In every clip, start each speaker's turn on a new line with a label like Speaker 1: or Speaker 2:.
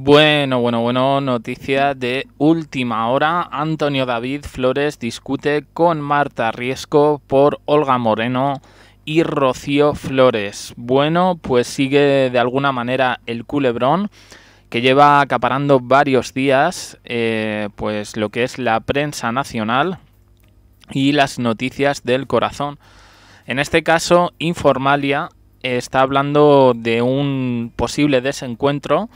Speaker 1: Bueno, bueno, bueno, noticia de última hora. Antonio David Flores discute con Marta Riesco por Olga Moreno y Rocío Flores. Bueno, pues sigue de alguna manera el culebrón que lleva acaparando varios días eh, pues lo que es la prensa nacional y las noticias del corazón. En este caso, Informalia está hablando de un posible desencuentro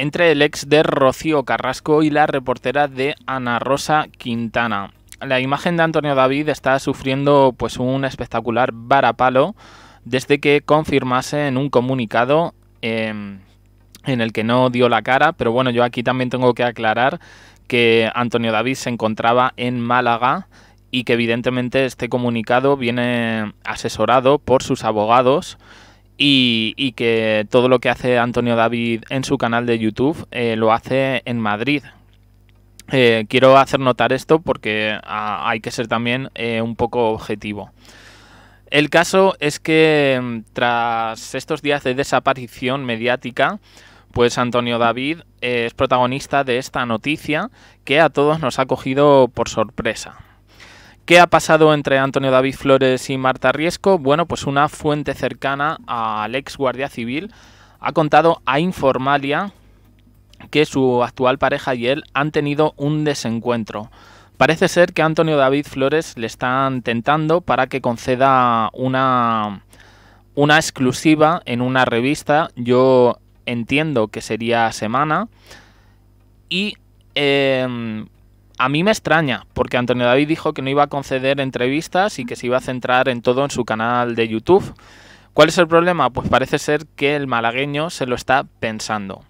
Speaker 1: entre el ex de Rocío Carrasco y la reportera de Ana Rosa Quintana. La imagen de Antonio David está sufriendo pues un espectacular varapalo desde que confirmase en un comunicado em, en el que no dio la cara, pero bueno, yo aquí también tengo que aclarar que Antonio David se encontraba en Málaga y que evidentemente este comunicado viene asesorado por sus abogados y, que todo lo que hace Antonio David en su canal de YouTube eh, lo hace en Madrid. Eh, quiero hacer notar esto porque ah, hay que ser también eh, un poco objetivo. El caso es que mm, tras estos días de desaparición mediática, pues Antonio David es protagonista de esta noticia que a todos nos ha cogido por sorpresa. ¿Qué ha pasado entre Antonio David Flores y Marta Riesco? Bueno, pues una fuente cercana al ex guardia civil ha contado a Informalia que su actual pareja y él han tenido un desencuentro. Parece ser que Antonio David Flores le están tentando para que conceda una, una exclusiva en una revista. Yo entiendo que sería Semana. Y em, a mí me extraña, porque Antonio David dijo que no iba a conceder entrevistas y que se iba a centrar en todo en su canal de YouTube. ¿Cuál es el problema? Pues parece ser que el malagueño se lo está pensando.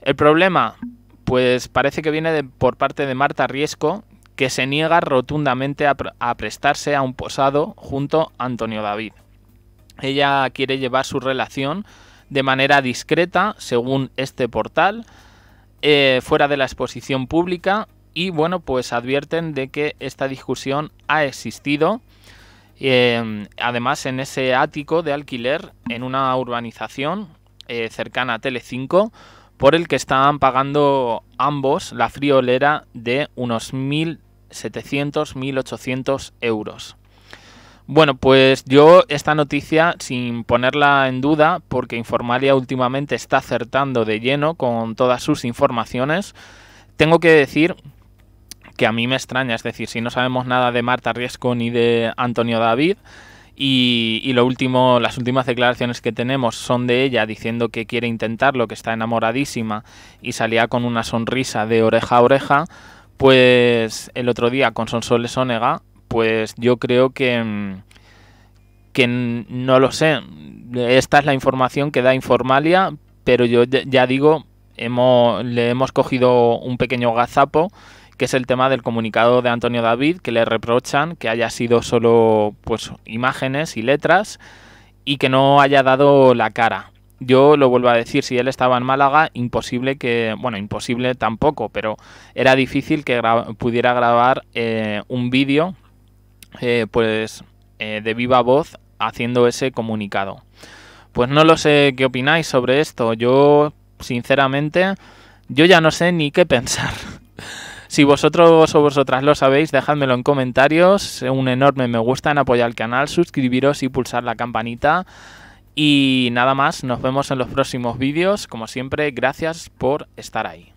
Speaker 1: El problema, pues parece que viene por parte de Marta Riesco, que se niega rotundamente a, prestarse a un posado junto a Antonio David. Ella quiere llevar su relación de manera discreta, según este portal, eh, fuera de la exposición pública y bueno, pues advierten de que esta discusión ha existido. Em, además, en ese ático de alquiler, en una urbanización eh, cercana a Tele5, por el que estaban pagando ambos la friolera de unos 1.700, 1.800 euros. Bueno, pues yo esta noticia, sin ponerla en duda, porque Informalia últimamente está acertando de lleno con todas sus informaciones, tengo que decir que a mí me extraña. Es decir, si no sabemos nada de Marta Riesco ni de Antonio David, y, y, lo último, las últimas declaraciones que tenemos son de ella diciendo que quiere intentarlo, que está enamoradísima y salía con una sonrisa de oreja a oreja, pues el otro día con Sonsoles Onega, pues yo creo que, que no lo sé. Esta es la información que da Informalia, pero yo ya digo, hemos, le hemos cogido un pequeño gazapo que es el tema del comunicado de Antonio David, que le reprochan que haya sido solo pues imágenes y letras y que no haya dado la cara. Yo lo vuelvo a decir, si él estaba en Málaga, imposible que, bueno, imposible tampoco, pero era difícil que pudiera grabar eh, un vídeo, eh, pues, eh, de viva voz haciendo ese comunicado. Pues no lo sé qué opináis sobre esto. Yo, sinceramente, yo ya no sé ni qué pensar. Si vosotros o vosotras lo sabéis, dejadmelo en comentarios. Un enorme me gusta en apoyar el canal, suscribiros y pulsar la campanita. Y nada más, nos vemos en los próximos vídeos. Como siempre, gracias por estar ahí.